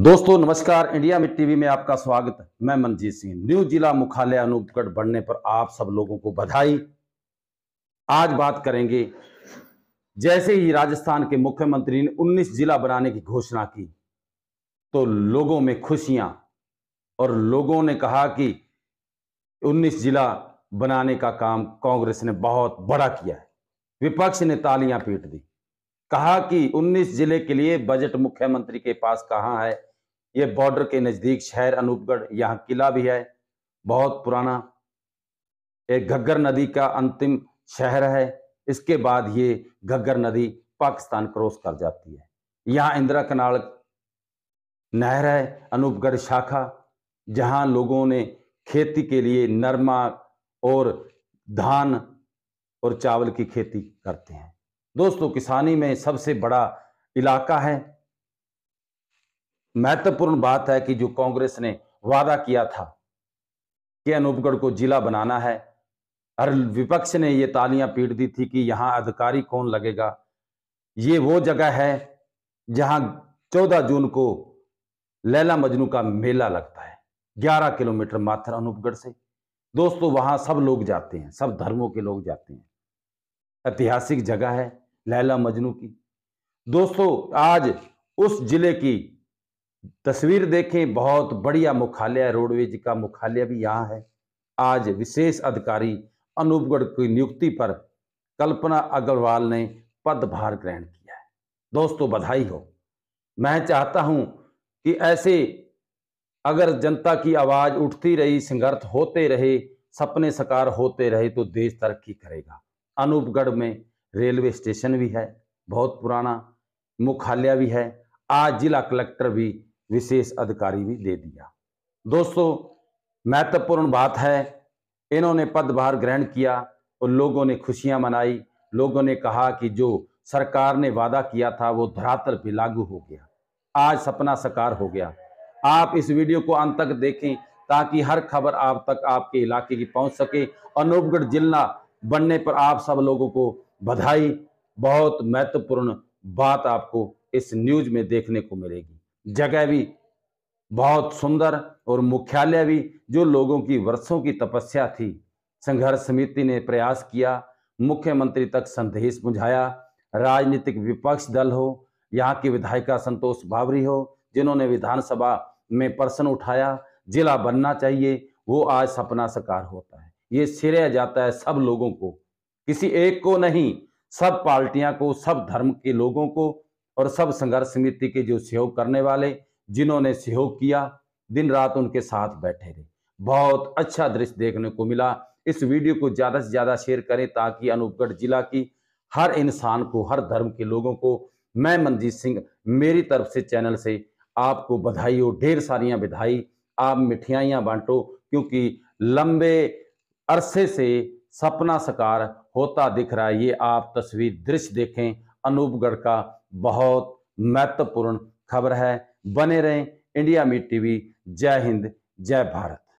दोस्तों नमस्कार India mid TV में आपका स्वागत है मैं मनजीत सिंह न्यू जिला मुख्यालय अनूपगढ़ बढ़ने पर आप सब लोगों को बधाई आज बात करेंगे जैसे ही राजस्थान के मुख्यमंत्री ने 19 जिला बनाने की घोषणा की तो लोगों में खुशियां और लोगों ने कहा कि 19 जिला बनाने का काम कांग्रेस ने बहुत बड़ा किया है विपक्ष ने तालियां पीट दी कहा कि 19 जिले के लिए बजट मुख्यमंत्री के पास कहाँ है ये बॉर्डर के नज़दीक शहर अनूपगढ़ यहाँ किला भी है बहुत पुराना एक घग्गर नदी का अंतिम शहर है इसके बाद ये घग्गर नदी पाकिस्तान क्रॉस कर जाती है यहाँ इंदिरा कनाल नहर है अनूपगढ़ शाखा जहाँ लोगों ने खेती के लिए नरमा और धान और चावल की खेती करते हैं दोस्तों किसानी में सबसे बड़ा इलाका है महत्वपूर्ण बात है कि जो कांग्रेस ने वादा किया था कि अनूपगढ़ को जिला बनाना है और विपक्ष ने ये तालियां पीट दी थी कि यहां अधिकारी कौन लगेगा ये वो जगह है जहां 14 जून को लैला मजनू का मेला लगता है 11 किलोमीटर माथर अनूपगढ़ से दोस्तों वहां सब लोग जाते हैं सब धर्मों के लोग जाते हैं ऐतिहासिक जगह है लैला मजनू की दोस्तों आज उस जिले की तस्वीर देखें बहुत बढ़िया मुख्यालय रोडवेज का मुख्यालय भी यहाँ है आज विशेष अधिकारी अनूपगढ़ की नियुक्ति पर कल्पना अग्रवाल ने पदभार ग्रहण किया है दोस्तों बधाई हो मैं चाहता हूं कि ऐसे अगर जनता की आवाज़ उठती रही संघर्ष होते रहे सपने साकार होते रहे तो देश तरक्की करेगा अनूपगढ़ में रेलवे स्टेशन भी है बहुत पुराना मुख्यालय भी है आज जिला कलेक्टर भी विशेष अधिकारी भी दे दिया दोस्तों महत्वपूर्ण बात है इन्होंने पदभार ग्रहण किया और लोगों ने खुशियां मनाई लोगों ने कहा कि जो सरकार ने वादा किया था वो धरातल पर लागू हो गया आज सपना साकार हो गया आप इस वीडियो को अंत तक देखें ताकि हर खबर आप तक आपके इलाके की पहुंच सके अनूपगढ़ जिला बनने पर आप सब लोगों को बधाई बहुत महत्वपूर्ण बात आपको इस न्यूज में देखने को मिलेगी जगह भी बहुत सुंदर और मुख्यालय भी जो लोगों की वर्षों की तपस्या थी संघर्ष समिति ने प्रयास किया मुख्यमंत्री तक संदेश बुझाया राजनीतिक विपक्ष दल हो यहाँ की विधायिका संतोष बाबरी हो जिन्होंने विधानसभा में प्रश्न उठाया जिला बनना चाहिए वो आज सपना साकार होता है ये सिरे जाता है सब लोगों को किसी एक को नहीं सब पार्टियां को सब धर्म के लोगों को और सब संघर्ष समिति के जो सहयोग करने वाले जिन्होंने सहयोग किया दिन रात उनके साथ बैठे रहे बहुत अच्छा दृश्य देखने को मिला इस वीडियो को ज़्यादा से ज़्यादा शेयर करें ताकि अनूपगढ़ जिला की हर इंसान को हर धर्म के लोगों को मैं मनजीत सिंह मेरी तरफ से चैनल से आपको बधाई हो ढेर सारियाँ बधाई आप मिठाइयाँ बांटो क्योंकि लंबे अरसे से सपना साकार होता दिख रहा है ये आप तस्वीर दृश्य देखें अनूपगढ़ का बहुत महत्वपूर्ण खबर है बने रहें इंडिया मीट टीवी जय हिंद जय भारत